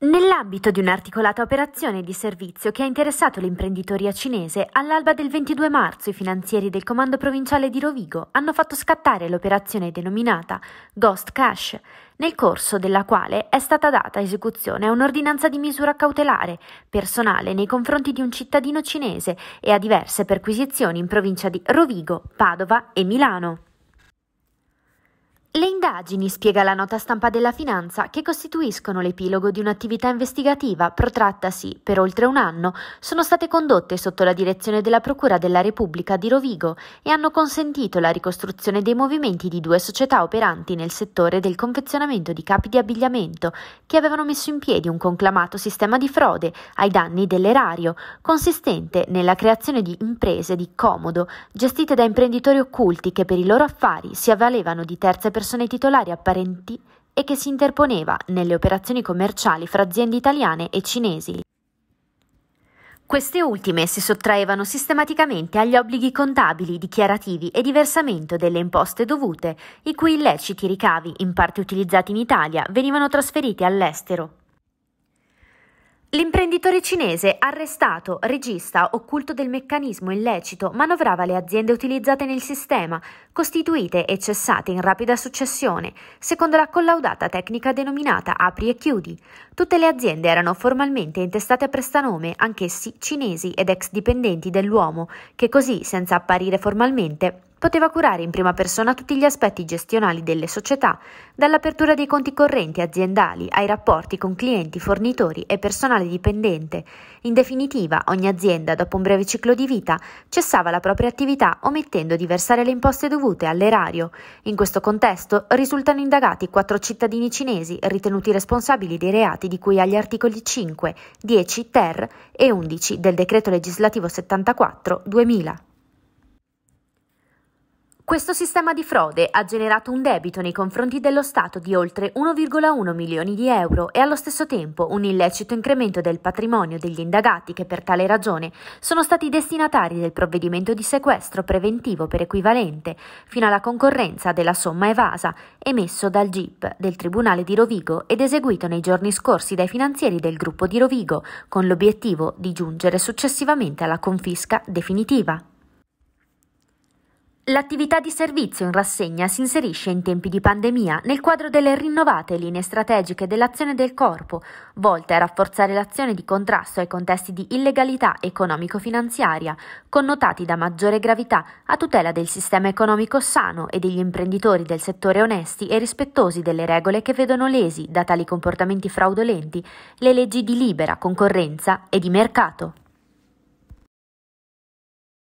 Nell'ambito di un'articolata operazione di servizio che ha interessato l'imprenditoria cinese, all'alba del 22 marzo i finanzieri del Comando Provinciale di Rovigo hanno fatto scattare l'operazione denominata Ghost Cash, nel corso della quale è stata data esecuzione a un'ordinanza di misura cautelare personale nei confronti di un cittadino cinese e a diverse perquisizioni in provincia di Rovigo, Padova e Milano. Le indagini, spiega la nota stampa della finanza, che costituiscono l'epilogo di un'attività investigativa protrattasi per oltre un anno, sono state condotte sotto la direzione della Procura della Repubblica di Rovigo e hanno consentito la ricostruzione dei movimenti di due società operanti nel settore del confezionamento di capi di abbigliamento, che avevano messo in piedi un conclamato sistema di frode ai danni dell'erario, consistente nella creazione di imprese di comodo, gestite da imprenditori occulti che per i loro affari si avvalevano di terze persone persone titolari apparenti e che si interponeva nelle operazioni commerciali fra aziende italiane e cinesi. Queste ultime si sottraevano sistematicamente agli obblighi contabili, dichiarativi e di versamento delle imposte dovute, i cui illeciti ricavi, in parte utilizzati in Italia, venivano trasferiti all'estero L'imprenditore cinese arrestato, regista occulto del meccanismo illecito, manovrava le aziende utilizzate nel sistema, costituite e cessate in rapida successione, secondo la collaudata tecnica denominata apri e chiudi. Tutte le aziende erano formalmente intestate a prestanome, anch'essi cinesi ed ex dipendenti dell'uomo, che così, senza apparire formalmente, poteva curare in prima persona tutti gli aspetti gestionali delle società, dall'apertura dei conti correnti aziendali ai rapporti con clienti, fornitori e personale dipendente. In definitiva, ogni azienda, dopo un breve ciclo di vita, cessava la propria attività omettendo di versare le imposte dovute all'erario. In questo contesto risultano indagati quattro cittadini cinesi ritenuti responsabili dei reati di cui agli articoli 5, 10 ter e 11 del decreto legislativo 74 2000. Questo sistema di frode ha generato un debito nei confronti dello Stato di oltre 1,1 milioni di euro e allo stesso tempo un illecito incremento del patrimonio degli indagati che per tale ragione sono stati destinatari del provvedimento di sequestro preventivo per equivalente fino alla concorrenza della somma evasa emesso dal GIP del Tribunale di Rovigo ed eseguito nei giorni scorsi dai finanzieri del gruppo di Rovigo con l'obiettivo di giungere successivamente alla confisca definitiva. L'attività di servizio in rassegna si inserisce in tempi di pandemia nel quadro delle rinnovate linee strategiche dell'azione del corpo, volte a rafforzare l'azione di contrasto ai contesti di illegalità economico-finanziaria, connotati da maggiore gravità a tutela del sistema economico sano e degli imprenditori del settore onesti e rispettosi delle regole che vedono lesi da tali comportamenti fraudolenti le leggi di libera concorrenza e di mercato.